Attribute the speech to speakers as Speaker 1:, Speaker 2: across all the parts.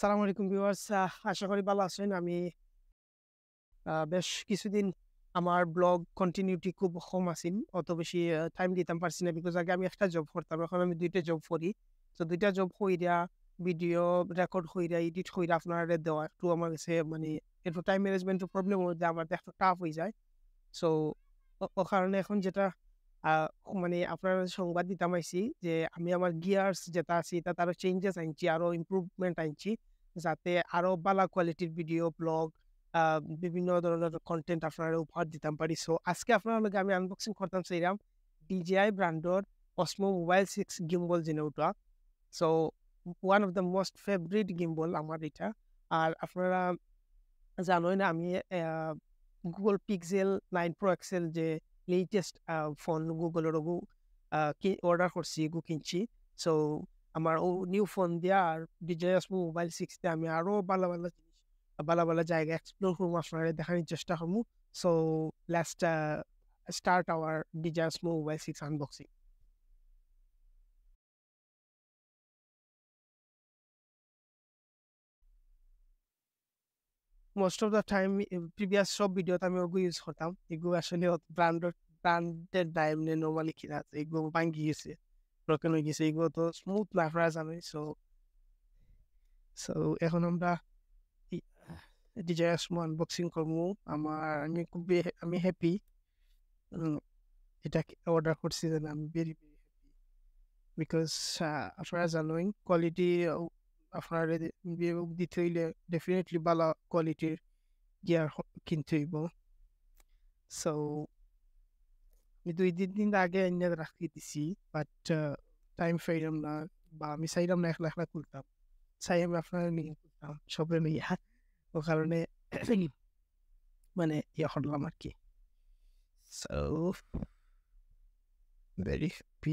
Speaker 1: সালামু আলাইকুম ভিউয়ার্স আশা করি ভালো আছেন আমি বেশ কিছুদিন আমার ব্লগ কন্টিনিউটি খুব কম আছিল অত বেশি টাইম দিতাম পারছি না বিকজ আগে আমি একটা জব করতাম এখন আমি দুইটা জব করি তো দুইটা জব হই ভিডিও রেকর্ড হই এডিট হই আপনার দেওয়া একটু আমার কাছে মানে একটু টাইম ম্যানেজমেন্টের প্রবলেম হয়ে যায় আমার একটু টাফ হয়ে যায় সো ও কারণে এখন যেটা মানে আপনার সংবাদ দিতাম আইসি যে আমি আমার গিয়ার্স যেটা আছি এটা আরও চেঞ্জেস আনছি আরও ইম্প্রুভমেন্ট আনছি যাতে আরও ভালা কোয়ালিটির ভিডিও ব্লগ বিভিন্ন ধরনের কন্টেন্ট আপনারা উপহার দিতাম পারি সো আজকে আপনার আমি আনবক্সিং করতাম সেইরাম ডিজিআই ব্র্যান্ডর অসমো মোবাইল সিক্স গিম্বল যেন উঠা so one of the most favourite gimbal আমার এটা আর আপনারা জানোই না আমি Google Pixel nine pro XL যে লেটেস্ট ফোন গুগলেরও কি অর্ডার করছি গু কিনছি সো আমার ও নিউ ফোন দিয়া আর ডিজাইস মোবাইল সিক্স দিয়ে আমি আরও ভালো ভালো জিনিস ভালো ভালো জায়গা এক্সপ্লোর করবো আপনার দেখানোর চেষ্টা করবো so last start our DJI's mobile six unboxing most of the time previous সব ভিডিওতে আমি ওগুলো ইউজ করতাম এগুলো আসলে ব্র্যান্ড ব্র্যান্ডের না এমনি নর্মালি কিনা আছে এগুলো ভাঙ্গি গেছে ব্রোকেন হয়ে গেছে এগুলো তো স্মুথ না ফ্রাজ আমি সো সো এখন আমরা ডিজায়াস মো আনবক্সিং করবো আমার আমি খুব আমি হ্যাপি এটা অর্ডার করছি যেন আমি ভেরি ভেরি হ্যাপি বিকজ আপনারা জানোই কোয়ালিটি আপনার দিতে হইলে ডেফিনেটলি ভালো কোয়ালিটির গিয়ার কিনতে হইব সো আমি দুই তিন দিন আগে এনে রাখি দিছি বাট টাইম পাইলাম না বা আমি চাইলাম না একলা একলা খুলতাম চাই আমি আপনার নিয়ে খুলতাম সবরে নিয়ে ও কারণে মানে ইয়ে করলাম আর কি so very happy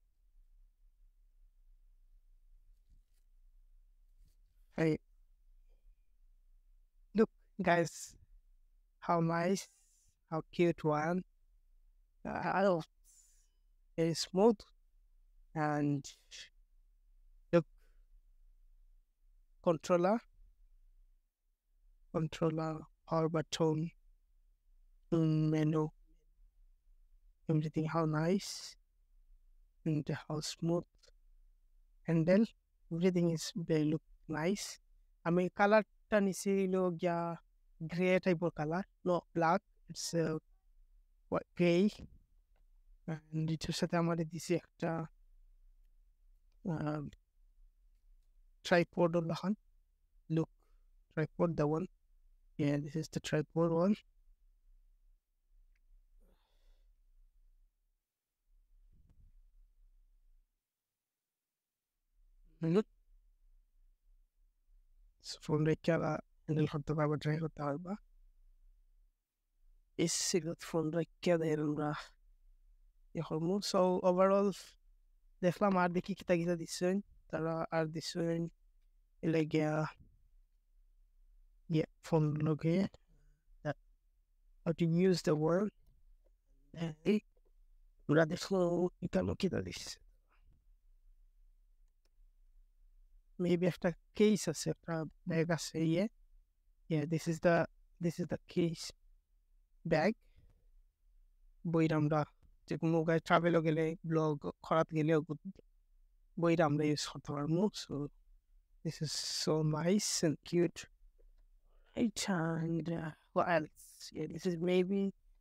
Speaker 1: look, guys, how nice, how cute one. Uh, I love very smooth and look, controller, controller, power button, menu, everything how nice and how smooth and then everything is very look nice. I mean, color tan is a gray type of color, not black. It's uh, what gray. And it's just that this sector. Um, tripod Look, tripod the one. Yeah, this is the tripod one fue una izquierda en el Hunter Power 3 J Alba. Y si fue una izquierda en una. Dijo The mundo. So, overall, er er de flamar er de Kikita Gita Dissun, Tara Ardissun, y la guía. Yeah, from looking at how to use the word, and it, rather slow, you can look at this. maybe একটা case আছে একটা bag আছে ইয়ে yeah this is the this is the case bag বইটা আমরা যে কোনো গায়ে ট্রাভেলও গেলে ব্লগ খরাত গেলেও বইটা আমরা ইউজ করতে পারবো so this is so nice and cute আচ্ছা and uh, what else yeah this is maybe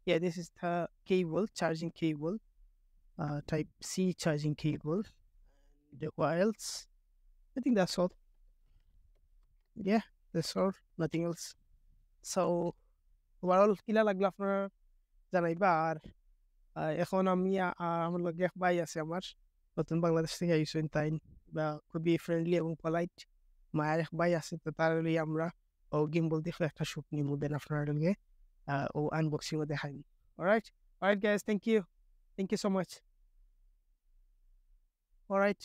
Speaker 1: yeah this is the cable charging cable uh, type C charging cable The what else I think that's all. Yeah, that's all. Nothing else. So, overall, Kila Laglafner, Janaibar, Economia, ah, I'm ah, not going to buy as much. But in Bangladesh, I used to in time. Well, could be friendly and polite. My Arik bias is totally Amra, Oh, Gimbal Defect, I should be more than a friend, or unboxing with the hand. All right. All right, guys. Thank you. Thank you so much. Alright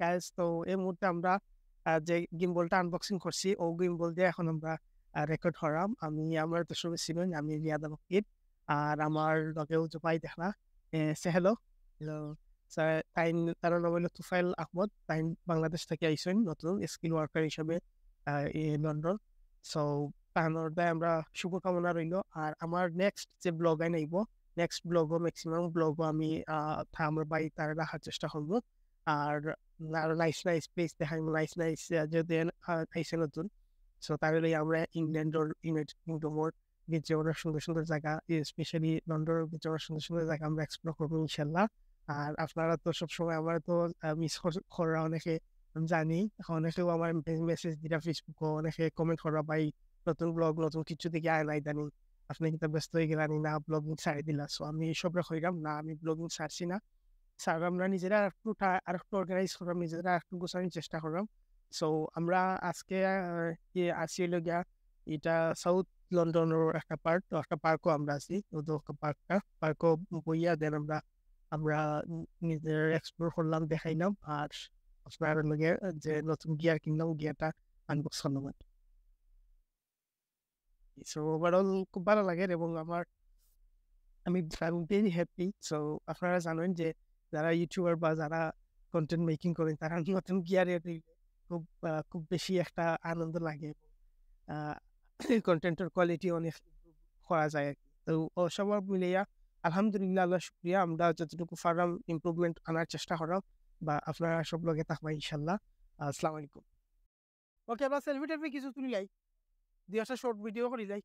Speaker 1: guys তো এই মুহূর্তে আমরা যে গিম্বলটা unboxing করছি ও gimbal দিয়ে এখন আমরা record হরাম আমি আমার তো শুভে ছিলেন আমি রিয়াদ মকিব আর আমার লগেও জোপাই দেখা সে হ্যালো হ্যালো স্যার তাইন তারা নাম তুফাইল আহমদ তাই বাংলাদেশ থেকে আইসেন নতুন স্কিল ওয়ার্কার হিসাবে লন্ডন সো তাহানোর দায় আমরা শুভকামনা রইল আর আমার নেক্সট যে ব্লগ আইন আইব নেক্সট ব্লগও ম্যাক্সিমাম ব্লগও আমি আমার বাড়ি তারা রাখার চেষ্টা করবো আর আরো নাইস নাইস প্লেস দেখা গেলো নাইস নাইস যদি আইসে নতুন সো তাহলে আমরা ইংল্যান্ড ইউনাইটেড কিংডম ওর অনেক সুন্দর সুন্দর জায়গা স্পেশালি লন্ডনের কিছু অনেক সুন্দর সুন্দর জায়গা আমরা এক্সপ্লোর করবো ইনশাল্লাহ আর আপনারা তো সবসময় আমার তো মিস করা অনেকে জানি অনেকেও আমার মেসেজ দিটা ফেসবুক অনেকে কমেন্ট করা পাই নতুন ব্লগ নতুন কিছু দেখে আয় নাই জানি আপনি কিন্তু ব্যস্ত হয়ে গেলেন না ব্লগিং ছাড়ি দিলা সো আমি এইসব রকম না আমি ব্লগিং ছাড়ছি না স্যার আমরা নিজেরা আর একটু আর একটু অর্গানাইজ করলাম নিজেরা একটু গোছানোর চেষ্টা করলাম সো আমরা আজকে ইয়ে আসি লগিয়া এটা সাউথ লন্ডনের একটা পার্ক তো একটা পার্কও আমরা আছি পার্কটা পার্কও বইয়া দেন আমরা আমরা নিজের এক্সপ্লোর করলাম দেখাইলাম আর আপনার লগে যে নতুন গিয়ার কিনলাম গিয়ারটা আনবক্স করলাম সো ওভারঅল খুব ভালো লাগে এবং আমার আমি I am very happy so আপনারা জানেন যে যারা ইউটিউবার বা যারা কন্টেন্ট মেকিং করে তারা নতুন গিয়ারে খুব খুব বেশি একটা আনন্দ লাগে কন্টেন্টের কোয়ালিটি অনেক করা যায় আর কি তো সবার মিলিয়া আলহামদুলিল্লাহ আল্লাহ শুক্রিয়া আমরা যতটুকু ফার্ম ইম্প্রুভমেন্ট আনার চেষ্টা করাম বা আপনারা সব লগে থাকবা ইনশাল্লাহ আসসালামু আলাইকুম ওকে বা সেলফি টেলফি কিছু তুলি যাই দিয়ে একটা শর্ট ভিডিও করি যাই